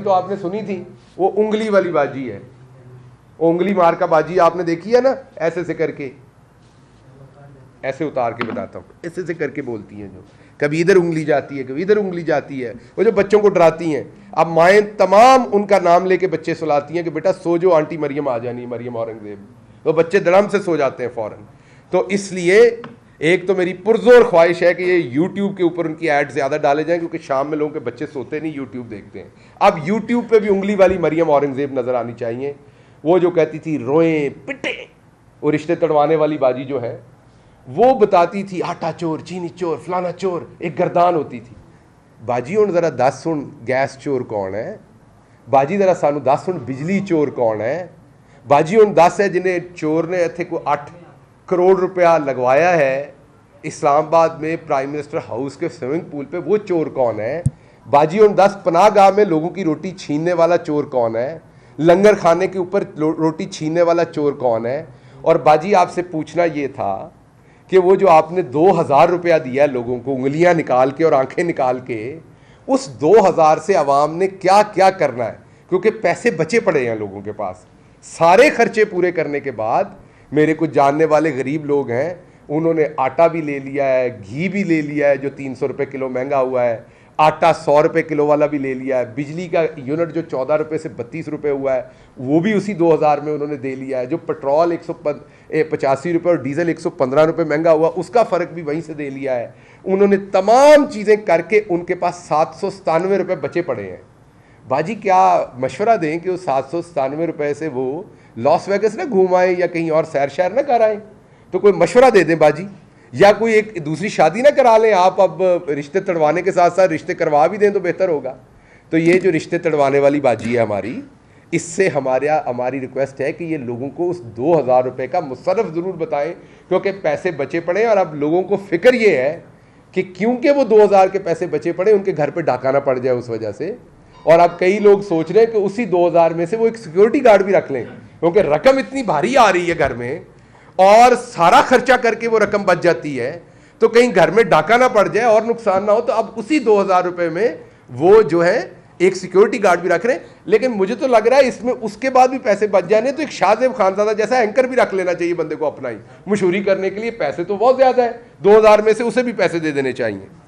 बाजी तो आपने सुनी थी वो उंगली वाली बाजी है उंगली मार का बाजी आपने देखी है ना ऐसे से करके ऐसे उतार के बताता हूँ ऐसे से करके बोलती हैं जो कभी इधर उंगली जाती है कभी इधर उंगली जाती है वो जो बच्चों को डराती हैं अब माएँ तमाम उनका नाम लेके बच्चे सुलाती हैं कि बेटा सो जो आंटी मरियम आ जानी मरियम औरंगजेब वो बच्चे धड़म से सो जाते हैं फ़ौरन तो इसलिए एक तो मेरी पुरजोर ख्वाहिश है कि ये यूट्यूब के ऊपर उनकी एड ज़्यादा डाले जाएं क्योंकि शाम में लोगों के बच्चे सोते नहीं यूट्यूब देखते हैं अब यूट्यूब पे भी उंगली वाली मरियम औरंगज़ेब नज़र आनी चाहिए वो जो कहती थी रोए पिटे और रिश्ते तड़वाने वाली बाजी जो है वो बताती थी आटा चोर चीनी चोर फलाना चोर एक गर्दान होती थी बाजी हूँ ज़रा दस हूँ गैस चोर कौन है बाजी जरा सानू दस ਹੁਣ बिजली चोर कौन है बाजी हूँ दस है जिन्हें चोर ने इतने को अठ करोड़ रुपया लगवाया है इस्लामाबाद में प्राइम मिनिस्टर हाउस के स्विमिंग पूल पे वो चोर कौन है बाजी और पनाह गाह में लोगों की रोटी छीनने वाला चोर कौन है लंगर खाने के ऊपर रोटी छीनने वाला चोर कौन है और बाजी आपसे पूछना ये था कि वो जो आपने दो हज़ार रुपया दिया है लोगों को उंगलियां निकाल के और आंखें निकाल के उस दो हज़ार से आवाम ने क्या क्या करना है क्योंकि पैसे बचे पड़े हैं लोगों के पास सारे खर्चे पूरे करने के बाद मेरे कुछ जानने वाले गरीब लोग हैं उन्होंने आटा भी ले लिया है घी भी ले लिया है जो तीन सौ रुपये किलो महंगा हुआ है आटा सौ रुपये किलो वाला भी ले लिया है बिजली का यूनिट जो चौदह रुपये से बत्तीस रुपये हुआ है वो भी उसी दो हज़ार में उन्होंने दे लिया है जो पेट्रोल एक सौ पचासी रुपये और डीजल एक सौ पंद्रह रुपये महंगा हुआ उसका फ़र्क भी वहीं से दे लिया है उन्होंने तमाम चीज़ें करके उनके पास सात सौ सतानवे रुपये बचे पड़े हैं बाजी क्या मशवरा दें कि उस सात सौ सतानवे रुपये से वो लॉस वेगस ना घूम आए या कहीं और सैर शैर ना कर आए तो कोई मशवरा दे दें बाजी या कोई एक दूसरी शादी ना करा लें आप अब रिश्ते तड़वाने के साथ साथ रिश्ते करवा भी दें तो बेहतर होगा तो ये जो रिश्ते तड़वाने वाली बाजी है हमारी इससे हमारे हमारी रिक्वेस्ट है कि ये लोगों को उस दो हज़ार रुपये का मुसरफ ज़रूर बताएं क्योंकि पैसे बचे पड़े और अब लोगों को फिक्र ये है कि क्योंकि वो दो हज़ार के पैसे बचे पड़े उनके घर पर डाका ना पड़ जाए उस वजह से और अब कई लोग सोच रहे हैं कि उसी दो हज़ार में से वो एक सिक्योरिटी गार्ड भी रख लें क्योंकि रकम इतनी भारी आ रही है घर में और सारा खर्चा करके वो रकम बच जाती है तो कहीं घर में डाका ना पड़ जाए और नुकसान ना हो तो अब उसी दो हजार रुपए में वो जो है एक सिक्योरिटी गार्ड भी रख रहे हैं लेकिन मुझे तो लग रहा है इसमें उसके बाद भी पैसे बच जाने तो एक शाहजेब खानजादा जैसा एंकर भी रख लेना चाहिए बंदे को अपना ही मशहूरी करने के लिए पैसे तो बहुत ज़्यादा है दो हज़ार में से उसे भी पैसे दे देने चाहिए